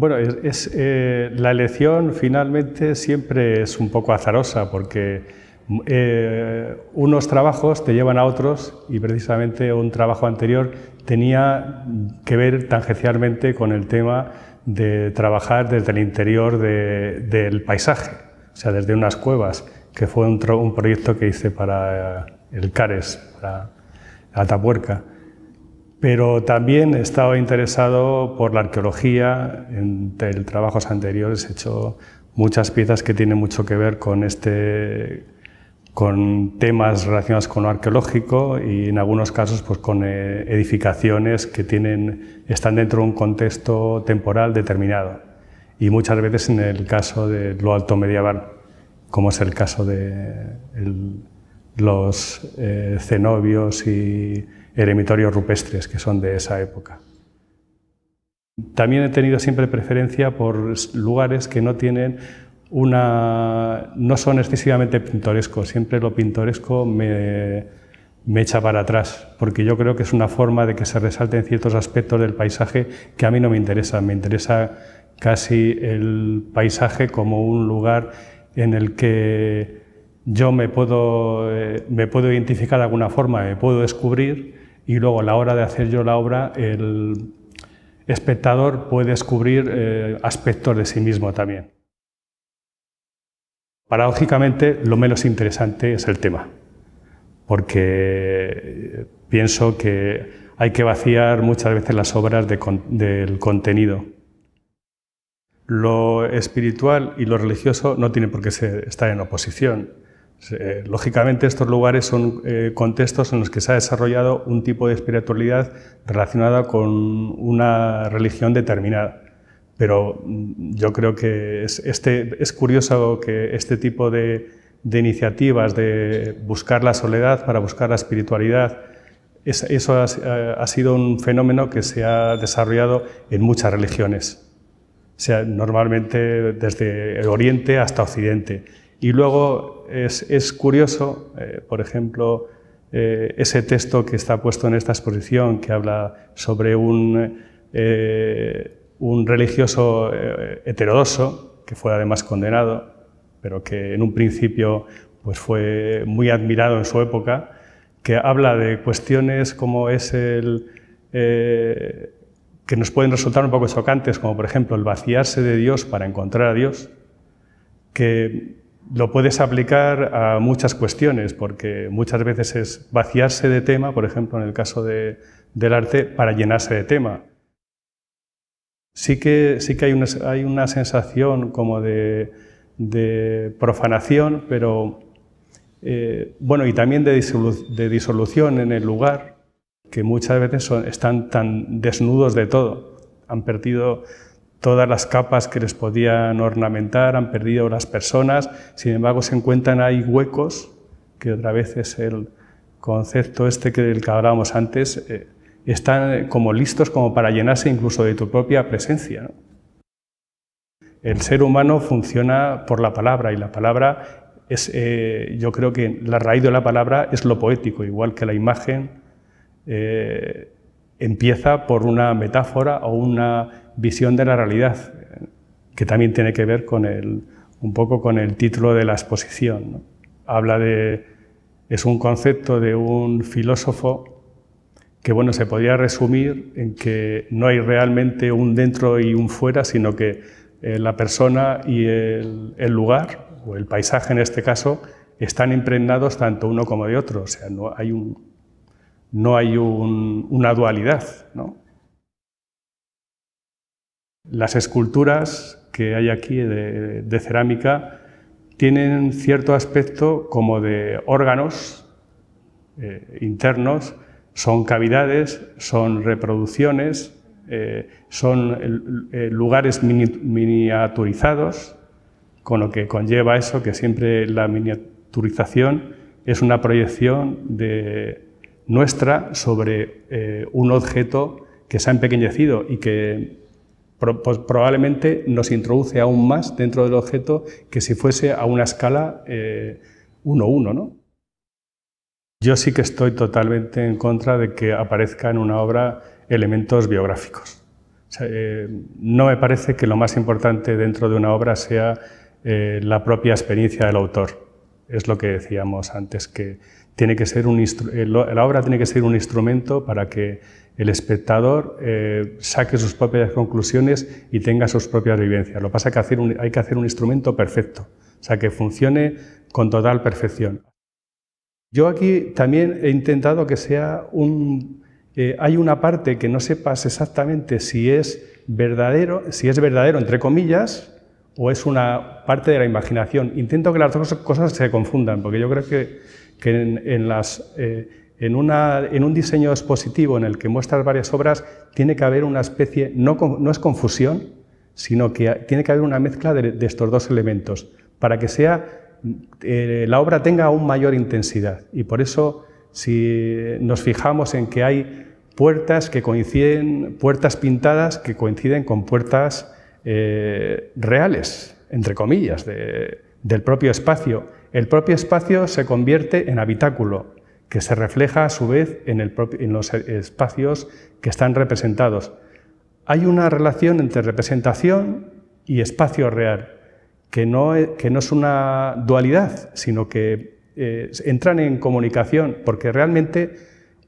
Bueno, es, eh, la elección finalmente siempre es un poco azarosa porque eh, unos trabajos te llevan a otros y precisamente un trabajo anterior tenía que ver tangencialmente con el tema de trabajar desde el interior del paisaje, o sea, desde unas cuevas, que fue un, un proyecto que hice para eh, el CARES, para Atapuerca pero también estado interesado por la arqueología. Entre trabajos anteriores he hecho muchas piezas que tienen mucho que ver con, este, con temas relacionados con lo arqueológico y en algunos casos pues, con eh, edificaciones que tienen, están dentro de un contexto temporal determinado y muchas veces en el caso de lo alto medieval, como es el caso de los eh, cenobios y eremitorios rupestres que son de esa época. También he tenido siempre preferencia por lugares que no tienen una, no son excesivamente pintorescos, siempre lo pintoresco me, echa para atrás, porque yo creo que es una forma de que se resalten ciertos aspectos del paisaje que a mí no me interesa, me interesa casi el paisaje como un lugar en el que yo me puedo, eh, me puedo identificar de alguna forma, me puedo descubrir y luego a la hora de hacer yo la obra, el espectador puede descubrir eh, aspectos de sí mismo también. Paradójicamente, lo menos interesante es el tema, porque pienso que hay que vaciar muchas veces las obras del contenido. Lo espiritual y lo religioso no tienen por qué estar en oposición eh, lógicamente estos lugares son eh, contextos en los que se ha desarrollado un tipo de espiritualidad relacionada con una religión determinada. Pero mm, yo creo que este, es, curioso que este tipo de, iniciativas de buscar la soledad para buscar la espiritualidad, eso ha, sido un fenómeno que se ha desarrollado en muchas religiones. sea, normalmente desde el Oriente hasta Occidente y luego es, curioso, eh, por ejemplo, eh, ese texto que está puesto en esta exposición, que habla sobre un, eh, un religioso heterodoso, que fue además condenado, pero que en un principio pues fue muy admirado en su época, que habla de cuestiones como es el que nos pueden resultar un poco chocantes, como por ejemplo el vaciarse de Dios para encontrar a Dios, que lo puedes aplicar a muchas cuestiones, porque muchas veces es vaciarse de tema, por ejemplo, en el caso del arte, para llenarse de tema. Sí que, sí que hay, una, hay una sensación como de, profanación, pero eh, bueno, y también de, disolución en el lugar, que muchas veces están tan desnudos de todo, han perdido Todas las capas que les podían ornamentar han perdido las personas, sin embargo se encuentran ahí huecos, que otra vez es el concepto este que, del que hablábamos antes, eh, están eh, como listos como para llenarse incluso de tu propia presencia. El ser humano funciona por la palabra y la palabra es, eh, yo creo que la raíz de la palabra es lo poético, igual que la imagen empieza por una metáfora o una visión de la realidad, que también tiene que ver con el, un poco con el título de la exposición. Habla de, es un concepto de un filósofo que bueno, se podría resumir en que no hay realmente un dentro y un fuera, sino que eh, la persona y el, el, lugar, o el paisaje en este caso, están impregnados tanto uno como de otro. O sea, no hay un, no hay una dualidad. Las esculturas que hay aquí de, cerámica tienen cierto aspecto como de órganos eh, internos, son cavidades, son reproducciones, eh, son eh, lugares miniaturizados, con lo que conlleva eso que siempre la miniaturización es una proyección de nuestra sobre eh, un objeto que se ha empequeñecido y que pues, probablemente nos introduce aún más dentro del objeto que si fuese a una escala 1-1. Eh, ¿no? Yo sí que estoy totalmente en contra de que aparezca en una obra elementos biográficos. Eh, no me parece que lo más importante dentro de una obra sea la propia experiencia del autor. Es lo que decíamos antes, que tiene que ser un eh, la obra tiene que ser un instrumento para que el espectador eh, saque sus propias conclusiones y tenga sus propias vivencias. Lo que pasa es que hacer hay que hacer un instrumento perfecto, o sea, que funcione con total perfección. Yo aquí también he intentado que sea un... Eh, hay una parte que no sepas exactamente si es verdadero, si es verdadero entre comillas, o es una parte de la imaginación. Intento que las dos cosas se confundan, porque yo creo que que eh, en, un diseño expositivo en el que muestras varias obras tiene que haber una especie, no, es confusión, sino que tiene que haber una mezcla de, estos dos elementos para que sea, eh, la obra tenga aún mayor intensidad. Y por eso, si nos fijamos en que hay puertas que coinciden, puertas pintadas que coinciden con puertas eh, reales, entre comillas, del propio espacio, el propio espacio se convierte en habitáculo, que se refleja a su vez en, los espacios que están representados. Hay una relación entre representación y espacio real, que no, es una dualidad, sino que eh, entran en comunicación, porque realmente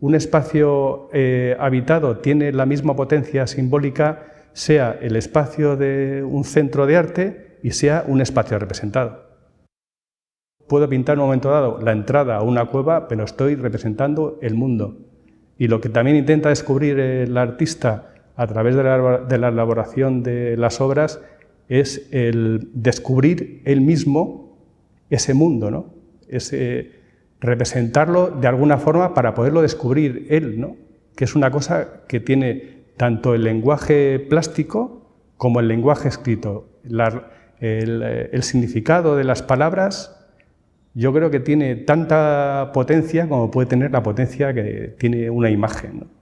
un espacio eh, habitado tiene la misma potencia simbólica, sea el espacio de un centro de arte y sea un espacio representado. Puedo pintar en un momento dado la entrada a una cueva, pero estoy representando el mundo. Y lo que también intenta descubrir el artista a través de la, elaboración de las obras es el descubrir él mismo ese mundo, ¿no? representarlo de alguna forma para poderlo descubrir él, ¿no? que es una cosa que tiene tanto el lenguaje plástico como el lenguaje escrito. el significado de las palabras yo creo que tiene tanta potencia como puede tener la potencia que tiene una imagen. ¿no?